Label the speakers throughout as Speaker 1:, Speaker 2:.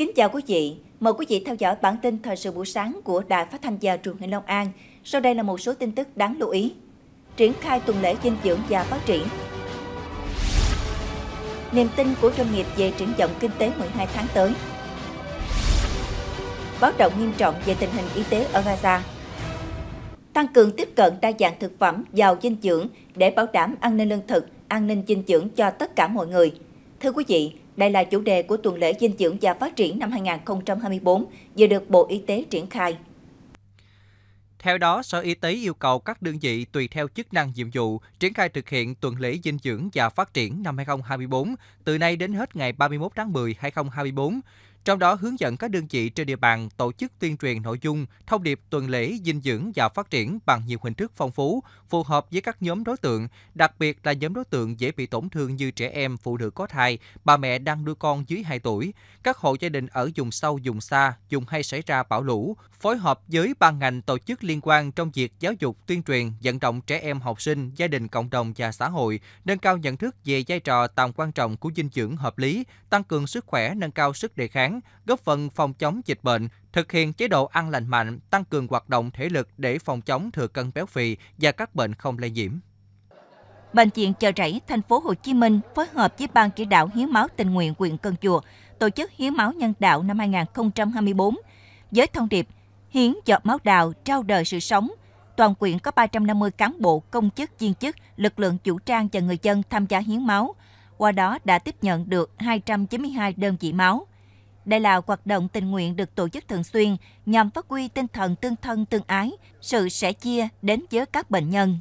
Speaker 1: Kính chào quý vị, mời quý vị theo dõi bản tin thời sự buổi sáng của Đài Phát thanh và Truyền hình Long An. Sau đây là một số tin tức đáng lưu ý. Triển khai tuần lễ dinh dưỡng và phát triển. Niềm tin của doanh nghiệp về triển vọng kinh tế 12 tháng tới. Báo động nghiêm trọng về tình hình y tế ở Gaza. Tăng cường tiếp cận đa dạng thực phẩm giàu dinh dưỡng để bảo đảm an ninh lương thực, an ninh dinh dưỡng cho tất cả mọi người. Thưa quý vị, đây là chủ đề của tuần lễ dinh dưỡng và phát triển năm 2024 vừa được Bộ Y tế triển khai.
Speaker 2: Theo đó, Sở Y tế yêu cầu các đơn vị tùy theo chức năng nhiệm vụ triển khai thực hiện tuần lễ dinh dưỡng và phát triển năm 2024 từ nay đến hết ngày 31 tháng 10 2024 trong đó hướng dẫn các đơn vị trên địa bàn tổ chức tuyên truyền nội dung, thông điệp tuần lễ dinh dưỡng và phát triển bằng nhiều hình thức phong phú, phù hợp với các nhóm đối tượng, đặc biệt là nhóm đối tượng dễ bị tổn thương như trẻ em, phụ nữ có thai, bà mẹ đang nuôi con dưới 2 tuổi, các hộ gia đình ở vùng sâu, vùng xa, vùng hay xảy ra bão lũ, phối hợp với ban ngành tổ chức liên quan trong việc giáo dục, tuyên truyền, vận động trẻ em học sinh, gia đình cộng đồng và xã hội, nâng cao nhận thức về vai trò tầm quan trọng của dinh dưỡng hợp lý, tăng cường sức khỏe, nâng cao sức đề kháng khoáng, góp phần phòng chống dịch bệnh, thực hiện chế độ ăn lành mạnh, tăng cường hoạt động thể lực để phòng chống thừa cân béo phì và các bệnh không lây nhiễm.
Speaker 1: Bệnh viện chợ rẫy thành phố Hồ Chí Minh phối hợp với ban chỉ đạo hiến máu tình nguyện huyện Cần Chùa tổ chức hiến máu nhân đạo năm 2024 với thông điệp hiến giọt máu đào trao đời sự sống. Toàn quyện có 350 cán bộ, công chức, viên chức, lực lượng chủ trang và người dân tham gia hiến máu. Qua đó đã tiếp nhận được 292 đơn vị máu. Đây là hoạt động tình nguyện được tổ chức thường xuyên nhằm phát huy tinh thần tương thân tương ái, sự sẻ chia đến với các bệnh nhân.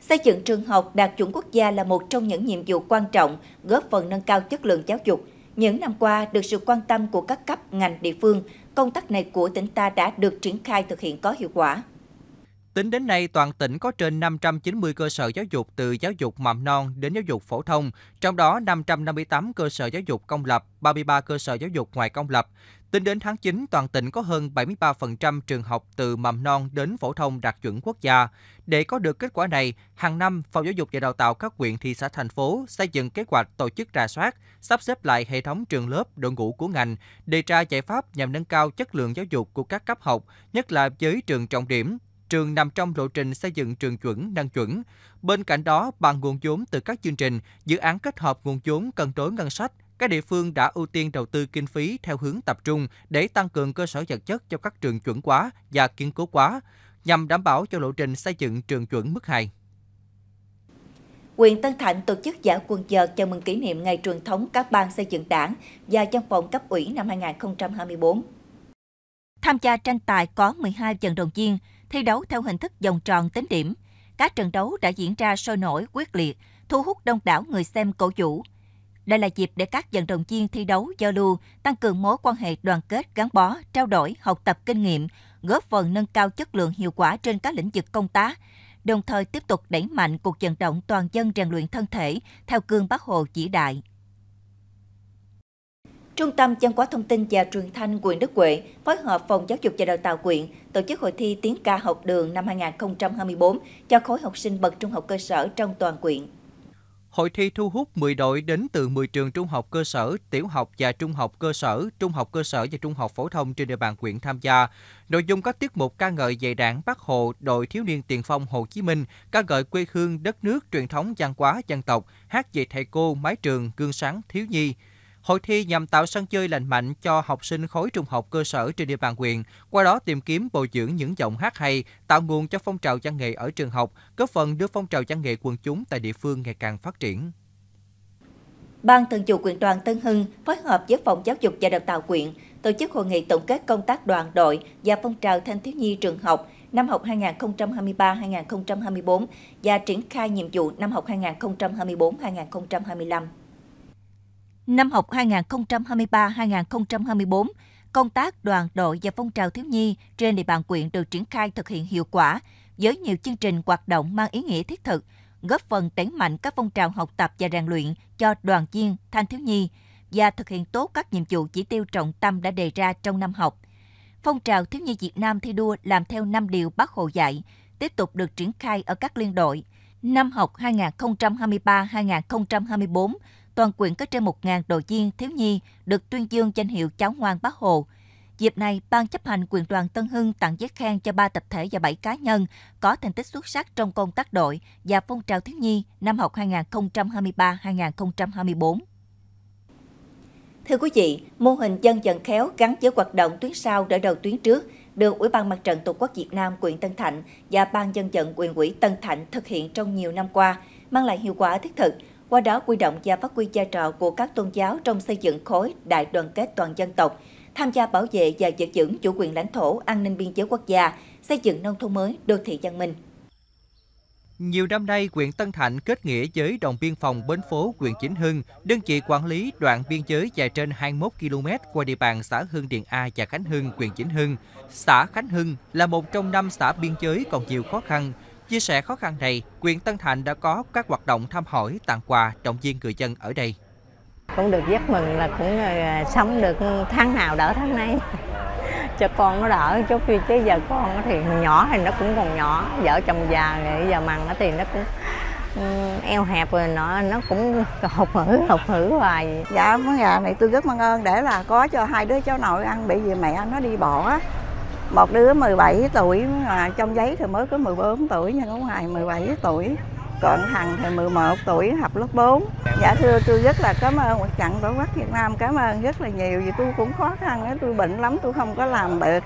Speaker 1: Xây dựng trường học đạt chuẩn quốc gia là một trong những nhiệm vụ quan trọng góp phần nâng cao chất lượng giáo dục. Những năm qua, được sự quan tâm của các cấp ngành địa phương, công tác này của tỉnh ta đã được triển khai thực hiện có hiệu quả.
Speaker 2: Tính đến nay, toàn tỉnh có trên 590 cơ sở giáo dục từ giáo dục mầm non đến giáo dục phổ thông, trong đó 558 cơ sở giáo dục công lập, 33 cơ sở giáo dục ngoài công lập. Tính đến tháng 9, toàn tỉnh có hơn 73% trường học từ mầm non đến phổ thông đạt chuẩn quốc gia. Để có được kết quả này, hàng năm, Phòng Giáo dục và Đào tạo các huyện, thị xã, thành phố xây dựng kế hoạch tổ chức rà soát, sắp xếp lại hệ thống trường lớp, đội ngũ của ngành, đề ra giải pháp nhằm nâng cao chất lượng giáo dục của các cấp học, nhất là với trường trọng điểm, trường nằm trong lộ trình xây dựng trường chuẩn, năng chuẩn. Bên cạnh đó, bằng nguồn vốn từ các chương trình, dự án kết hợp nguồn vốn cân đối ngân sách, các địa phương đã ưu tiên đầu tư kinh phí theo hướng tập trung để tăng cường cơ sở vật chất cho các trường chuẩn quá và kiên cố quá, nhằm đảm bảo cho lộ trình xây dựng trường chuẩn mức 2.
Speaker 1: Quyền Tân Thạnh tổ chức giải quần vợt chào mừng kỷ niệm Ngày truyền thống các ban xây dựng đảng và trong phòng cấp ủy năm 2024. Tham gia tranh tài có 12 trận đồng chiên thi đấu theo hình thức vòng tròn tính điểm. Các trận đấu đã diễn ra sôi nổi, quyết liệt, thu hút đông đảo người xem cổ vũ. Đây là dịp để các vận động viên thi đấu giao lưu, tăng cường mối quan hệ đoàn kết, gắn bó, trao đổi, học tập kinh nghiệm, góp phần nâng cao chất lượng hiệu quả trên các lĩnh vực công tác, đồng thời tiếp tục đẩy mạnh cuộc vận động toàn dân rèn luyện thân thể theo cương Bác Hồ chỉ đại. Trung tâm Văn hóa Thông tin và Truyền thanh quận Đức Huệ phối hợp Phòng Giáo dục và Đào tạo quyện tổ chức hội thi tiếng ca học đường năm 2024 cho khối học sinh bậc trung học cơ sở trong toàn quyện.
Speaker 2: Hội thi thu hút 10 đội đến từ 10 trường trung học cơ sở, tiểu học và trung học cơ sở, trung học cơ sở và trung học phổ thông trên địa bàn huyện tham gia. Nội dung các tiết mục ca ngợi về Đảng, Bác Hồ, đội thiếu niên tiền phong Hồ Chí Minh, ca ngợi quê hương, đất nước, truyền thống văn hóa dân tộc, hát về thầy cô, mái trường, gương sáng thiếu nhi, Hội thi nhằm tạo sân chơi lành mạnh cho học sinh khối trung học cơ sở trên địa bàn huyện, qua đó tìm kiếm bồi dưỡng những giọng hát hay, tạo nguồn cho phong trào văn nghệ ở trường học, góp phần đưa phong trào văn nghệ quần chúng tại địa phương ngày càng phát triển.
Speaker 1: Ban Thường vụ quyện đoàn Tân Hưng phối hợp với Phòng Giáo dục và Đào tạo quyện tổ chức hội nghị tổng kết công tác đoàn đội và phong trào thanh thiếu nhi trường học năm học 2023-2024 và triển khai nhiệm vụ năm học 2024-2025. Năm học 2023-2024, công tác đoàn đội và phong trào thiếu nhi trên địa bàn quyện được triển khai thực hiện hiệu quả với nhiều chương trình hoạt động mang ý nghĩa thiết thực, góp phần đẩy mạnh các phong trào học tập và rèn luyện cho đoàn viên thanh thiếu nhi và thực hiện tốt các nhiệm vụ chỉ tiêu trọng tâm đã đề ra trong năm học. Phong trào thiếu nhi Việt Nam thi đua làm theo năm điều Bác Hồ dạy tiếp tục được triển khai ở các liên đội. Năm học 2023-2024, toàn quyện có trên 1.000 đội viên thiếu nhi được tuyên dương danh hiệu cháu ngoan bác hồ. Dịp này, Ban chấp hành quyền đoàn Tân Hưng tặng giấy khen cho 3 tập thể và 7 cá nhân có thành tích xuất sắc trong công tác đội và phong trào thiếu nhi năm học 2023-2024. Thưa quý vị, mô hình dân vận khéo gắn với hoạt động tuyến sau đỡ đầu tuyến trước được Ủy ban Mặt trận Tổ quốc Việt Nam quyền Tân Thạnh và Ban dân vận quyền quỹ Tân Thạnh thực hiện trong nhiều năm qua, mang lại hiệu quả thiết thực, qua đó quy động và phát huy vai trò của các tôn giáo trong xây dựng khối đại đoàn kết toàn dân tộc, tham gia bảo vệ và giữ vững chủ quyền lãnh thổ, an ninh biên giới quốc gia, xây dựng nông thôn mới, đô thị văn minh.
Speaker 2: Nhiều năm nay, huyện Tân Thạnh kết nghĩa với đồng biên phòng Bến Phố, huyện Chính Hưng, đơn vị quản lý đoạn biên giới dài trên 21 km qua địa bàn xã Hưng Điền A và Khánh Hưng, huyện Chính Hưng. Xã Khánh Hưng là một trong năm xã biên giới còn nhiều khó khăn, Chia sẻ khó khăn này, quyền Tân Thạnh đã có các hoạt động thăm hỏi, tặng quà, động viên người dân ở đây.
Speaker 3: Cũng được giấc mừng là cũng ờ, sống được tháng nào đỡ tháng nay cho con nó đỡ chút chứ chứ giờ con thì nhỏ thì nó cũng còn nhỏ vợ chồng già rồi giờ mặn thì nó cũng ừ, eo hẹp rồi nó nó cũng hụt hử hụt hử hoài dạ món gà này tôi rất mong ơn để là có cho hai đứa cháu nội ăn bị vì mẹ nó đi bỏ một đứa 17 tuổi mà trong giấy thì mới có 14 tuổi nhưng ở ngoài 17 tuổi còn thằng thì 11 tuổi học lớp 4 dạ thưa tôi rất là cảm ơn mặt trận tổ quốc Việt Nam cảm ơn rất là nhiều vì tôi cũng khó khăn tôi bệnh lắm tôi không có làm được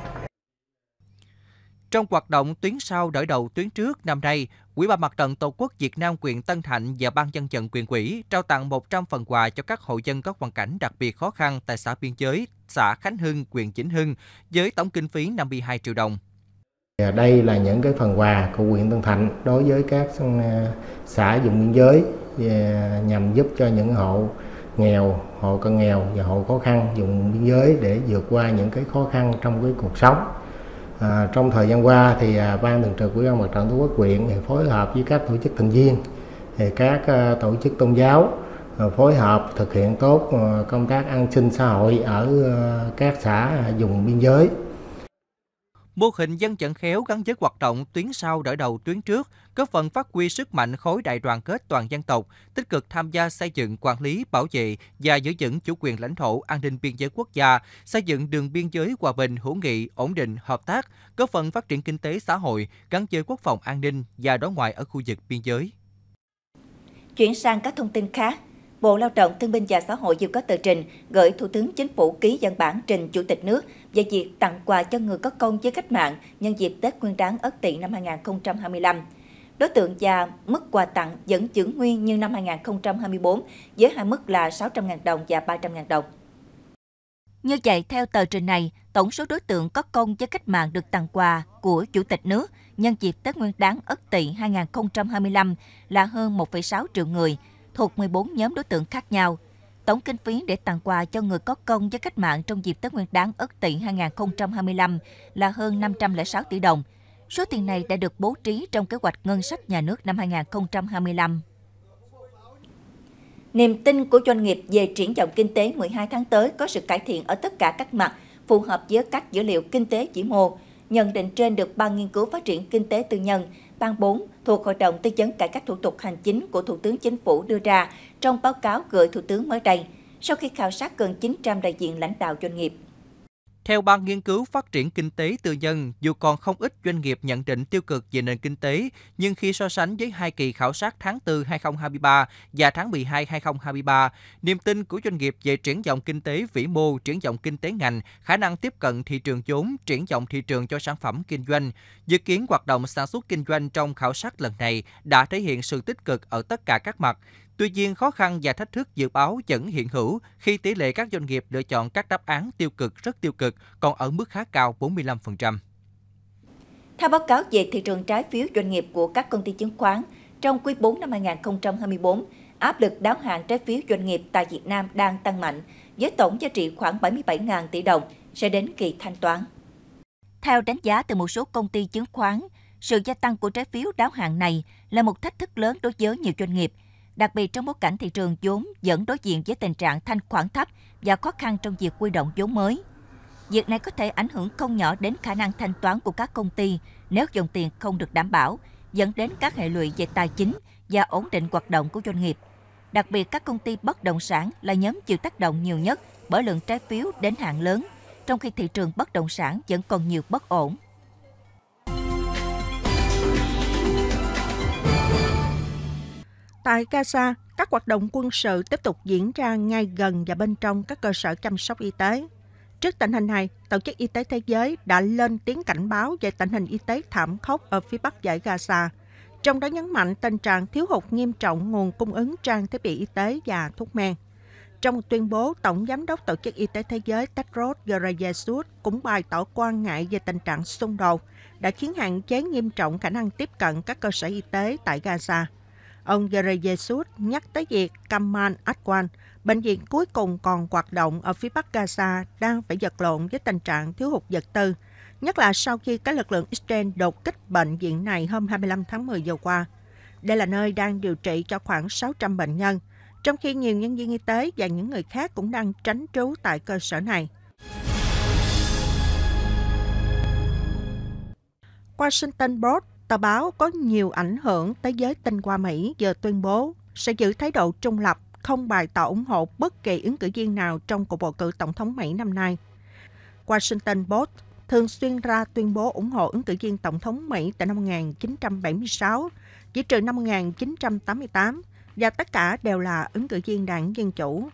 Speaker 2: trong hoạt động tuyến sau đỡ đầu tuyến trước năm nay, Quỹ Ban Mặt trận Tổ quốc Việt Nam quyền Tân Thạnh và Ban dân trận quyền quỹ trao tặng 100 phần quà cho các hộ dân có hoàn cảnh đặc biệt khó khăn tại xã biên giới, xã Khánh Hưng, quyền Chỉnh Hưng, với tổng kinh phí 52 triệu đồng. Đây là những cái phần quà của quyền Tân Thạnh đối với các ờ, xã vùng biên giới nhằm giúp cho những hộ nghèo, hộ cận nghèo và hộ khó khăn vùng biên giới để vượt qua những cái khó khăn trong cái cuộc sống. À, trong thời gian qua thì à, ban thường trực ủy ban mặt trận tổ quốc huyện thì phối hợp với các tổ chức thành viên, thì các à, tổ chức tôn giáo à, phối hợp thực hiện tốt à, công tác an sinh xã hội ở à, các xã à, vùng biên giới. Mô hình dân vận khéo gắn với hoạt động tuyến sau đỡ đầu tuyến trước, góp phần phát huy sức mạnh khối đại đoàn kết toàn dân tộc, tích cực tham gia xây dựng, quản lý, bảo vệ và giữ vững chủ quyền lãnh thổ, an ninh biên giới quốc gia, xây dựng đường biên giới hòa bình, hữu nghị, ổn định, hợp tác, góp phần phát triển kinh tế xã hội, gắn với quốc phòng an ninh và đối ngoại ở khu vực biên giới.
Speaker 1: Chuyển sang các thông tin khác. Bộ Lao động Thương binh và Xã hội vừa có tờ trình gửi Thủ tướng Chính phủ ký văn bản trình Chủ tịch nước về việc tặng quà cho người có công với cách mạng nhân dịp Tết Nguyên đán Ất Tỵ năm 2025. Đối tượng và mức quà tặng vẫn giữ nguyên như năm 2024 với hai mức là 600.000 đồng và 300.000 đồng. Như vậy, theo tờ trình này, tổng số đối tượng có công với cách mạng được tặng quà của Chủ tịch nước nhân dịp Tết Nguyên đán Ất Tỵ 2025 là hơn 1,6 triệu người – thuộc 14 nhóm đối tượng khác nhau. Tổng kinh phí để tặng quà cho người có công với cách mạng trong dịp Tết Nguyên đán Ất Tỵ 2025 là hơn 506 tỷ đồng. Số tiền này đã được bố trí trong kế hoạch ngân sách nhà nước năm 2025. Niềm tin của doanh nghiệp về triển vọng kinh tế 12 tháng tới có sự cải thiện ở tất cả các mặt, phù hợp với các dữ liệu kinh tế chỉ mô. Nhận định trên được Ban Nghiên cứu Phát triển Kinh tế Tư nhân Ban 4 thuộc Hội đồng Tư vấn Cải cách Thủ tục Hành chính của Thủ tướng Chính phủ đưa ra trong báo cáo gửi Thủ tướng mới đây, sau khi khảo sát gần 900 đại diện lãnh đạo doanh nghiệp.
Speaker 2: Theo Ban Nghiên cứu Phát triển Kinh tế Tư nhân, dù còn không ít doanh nghiệp nhận định tiêu cực về nền kinh tế, nhưng khi so sánh với hai kỳ khảo sát tháng 4 2023 và tháng 12 2023, niềm tin của doanh nghiệp về triển vọng kinh tế vĩ mô, triển vọng kinh tế ngành, khả năng tiếp cận thị trường vốn, triển vọng thị trường cho sản phẩm kinh doanh, dự kiến hoạt động sản xuất kinh doanh trong khảo sát lần này đã thể hiện sự tích cực ở tất cả các mặt. Tuy nhiên, khó khăn và thách thức dự báo vẫn hiện hữu khi tỷ lệ các doanh nghiệp lựa chọn các đáp án tiêu cực rất tiêu cực còn ở mức khá cao 45%.
Speaker 1: Theo báo cáo về thị trường trái phiếu doanh nghiệp của các công ty chứng khoán, trong quý 4 năm 2024, áp lực đáo hạn trái phiếu doanh nghiệp tại Việt Nam đang tăng mạnh, với tổng giá trị khoảng 77.000 tỷ đồng sẽ đến kỳ thanh toán. Theo đánh giá từ một số công ty chứng khoán, sự gia tăng của trái phiếu đáo hạn này là một thách thức lớn đối với nhiều doanh nghiệp – đặc biệt trong bối cảnh thị trường vốn vẫn đối diện với tình trạng thanh khoản thấp và khó khăn trong việc quy động vốn mới. Việc này có thể ảnh hưởng không nhỏ đến khả năng thanh toán của các công ty nếu dòng tiền không được đảm bảo, dẫn đến các hệ lụy về tài chính và ổn định hoạt động của doanh nghiệp. Đặc biệt các công ty bất động sản là nhóm chịu tác động nhiều nhất bởi lượng trái phiếu đến hạn lớn, trong khi thị trường bất động sản vẫn còn nhiều bất ổn Tại Gaza, các hoạt động
Speaker 3: quân sự tiếp tục diễn ra ngay gần và bên trong các cơ sở chăm sóc y tế. Trước tình hình này, Tổ chức Y tế Thế giới đã lên tiếng cảnh báo về tình hình y tế thảm khốc ở phía bắc giải Gaza, trong đó nhấn mạnh tình trạng thiếu hụt nghiêm trọng nguồn cung ứng trang thiết bị y tế và thuốc men. Trong một tuyên bố, Tổng Giám đốc Tổ chức Y tế Thế giới Tedros Ghebreyesus cũng bày tỏ quan ngại về tình trạng xung đột đã khiến hạn chế nghiêm trọng khả năng tiếp cận các cơ sở y tế tại Gaza. Ông Ghebreyesus nhắc tới việc Kamal Adwan, bệnh viện cuối cùng còn hoạt động ở phía bắc Gaza, đang phải vật lộn với tình trạng thiếu hụt vật tư, nhất là sau khi các lực lượng Israel đột kích bệnh viện này hôm 25 tháng 10 vừa qua. Đây là nơi đang điều trị cho khoảng 600 bệnh nhân, trong khi nhiều nhân viên y tế và những người khác cũng đang tránh trú tại cơ sở này. Washington Post tờ báo có nhiều ảnh hưởng tới giới tinh qua Mỹ giờ tuyên bố sẽ giữ thái độ trung lập, không bày tỏ ủng hộ bất kỳ ứng cử viên nào trong cuộc bầu cử tổng thống Mỹ năm nay. Washington Post thường xuyên ra tuyên bố ủng hộ ứng cử viên tổng thống Mỹ tại năm 1976, chỉ trừ năm 1988, và tất cả đều là ứng cử viên đảng Dân Chủ.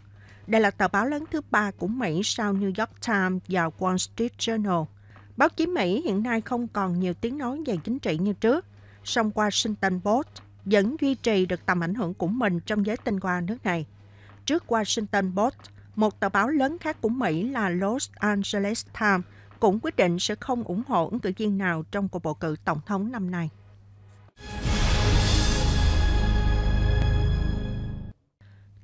Speaker 3: Đây là tờ báo lớn thứ ba của Mỹ sau New York Times và Wall Street Journal – Báo chí Mỹ hiện nay không còn nhiều tiếng nói về chính trị như trước, song Washington Post vẫn duy trì được tầm ảnh hưởng của mình trong giới tinh hoa nước này. Trước Washington Post, một tờ báo lớn khác của Mỹ là Los Angeles Times cũng quyết định sẽ không ủng hộ ứng cử viên nào trong cuộc bầu cử tổng thống năm nay.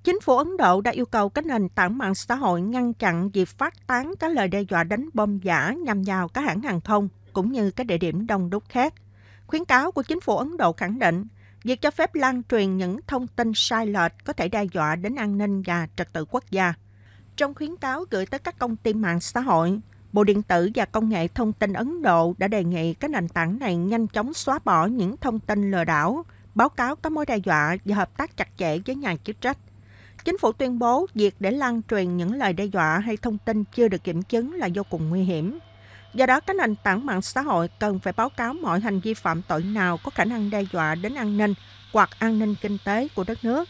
Speaker 3: Chính phủ Ấn Độ đã yêu cầu các nền tảng mạng xã hội ngăn chặn việc phát tán các lời đe dọa đánh bom giả nhằm vào các hãng hàng không cũng như các địa điểm đông đúc khác. Khuyến cáo của chính phủ Ấn Độ khẳng định, việc cho phép lan truyền những thông tin sai lệch có thể đe dọa đến an ninh và trật tự quốc gia. Trong khuyến cáo gửi tới các công ty mạng xã hội, Bộ Điện tử và Công nghệ Thông tin Ấn Độ đã đề nghị các nền tảng này nhanh chóng xóa bỏ những thông tin lừa đảo, báo cáo các mối đe dọa và hợp tác chặt chẽ với nhà chức trách. Chính phủ tuyên bố việc để lan truyền những lời đe dọa hay thông tin chưa được kiểm chứng là vô cùng nguy hiểm. Do đó, các nền tảng mạng xã hội cần phải báo cáo mọi hành vi phạm tội nào có khả năng đe dọa đến an ninh hoặc an ninh kinh tế của đất nước.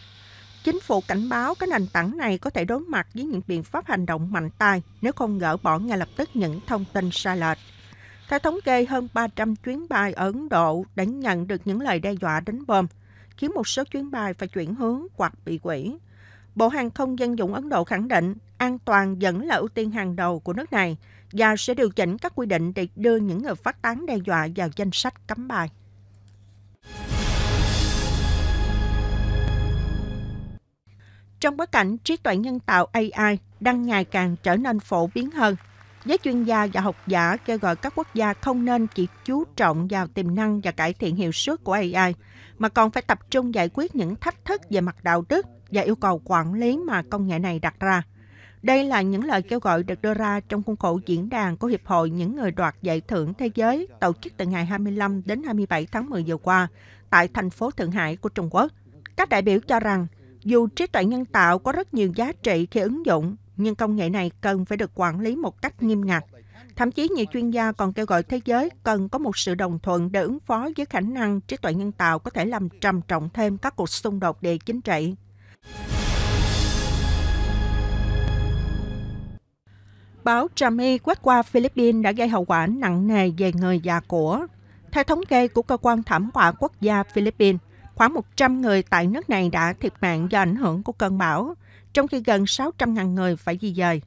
Speaker 3: Chính phủ cảnh báo các nền tảng này có thể đối mặt với những biện pháp hành động mạnh tay nếu không gỡ bỏ ngay lập tức những thông tin sai lệch. Theo thống kê, hơn 300 chuyến bay ở Ấn Độ đã nhận được những lời đe dọa đánh bom, khiến một số chuyến bay phải chuyển hướng hoặc bị quỷ. Bộ Hàng không Dân dụng Ấn Độ khẳng định an toàn vẫn là ưu tiên hàng đầu của nước này và sẽ điều chỉnh các quy định để đưa những người phát tán đe dọa vào danh sách cấm bay. Trong bối cảnh trí tuệ nhân tạo AI đang ngày càng trở nên phổ biến hơn, giới chuyên gia và học giả kêu gọi các quốc gia không nên chỉ chú trọng vào tiềm năng và cải thiện hiệu suất của AI, mà còn phải tập trung giải quyết những thách thức về mặt đạo đức và yêu cầu quản lý mà công nghệ này đặt ra. Đây là những lời kêu gọi được đưa ra trong khuôn khổ diễn đàn của Hiệp hội những người đoạt giải thưởng thế giới tổ chức từ ngày 25 đến 27 tháng 10 vừa qua tại thành phố Thượng Hải của Trung Quốc. Các đại biểu cho rằng, dù trí tuệ nhân tạo có rất nhiều giá trị khi ứng dụng, nhưng công nghệ này cần phải được quản lý một cách nghiêm ngặt Thậm chí nhiều chuyên gia còn kêu gọi thế giới cần có một sự đồng thuận để ứng phó với khả năng trí tuệ nhân tạo có thể làm trầm trọng thêm các cuộc xung đột địa chính trị. Bão Trami quét qua Philippines đã gây hậu quả nặng nề về người già của. Theo thống kê của Cơ quan Thảm họa Quốc gia Philippines, khoảng 100 người tại nước này đã thiệt mạng do ảnh hưởng của cơn bão, trong khi gần 600.000 người phải di dời.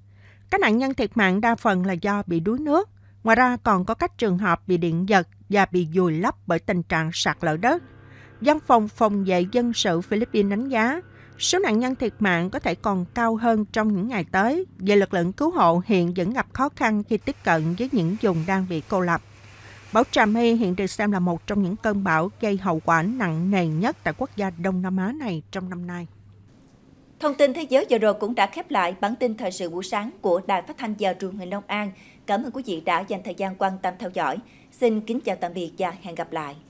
Speaker 3: Các nạn nhân thiệt mạng đa phần là do bị đuối nước. Ngoài ra còn có các trường hợp bị điện giật và bị dùi lấp bởi tình trạng sạt lở đất. Văn phòng phòng vệ dân sự Philippines đánh giá số nạn nhân thiệt mạng có thể còn cao hơn trong những ngày tới vì lực lượng cứu hộ hiện vẫn gặp khó khăn khi tiếp cận với những vùng đang bị cô lập. Bão Trà hiện được xem là một trong những cơn bão gây hậu quả nặng nề nhất tại quốc gia Đông Nam Á này trong năm nay.
Speaker 1: Thông tin thế giới giờ rồi cũng đã khép lại bản tin thời sự buổi sáng của Đài Phát thanh giờ Truyền hình Long An. Cảm ơn quý vị đã dành thời gian quan tâm theo dõi. Xin kính chào tạm biệt và hẹn gặp lại.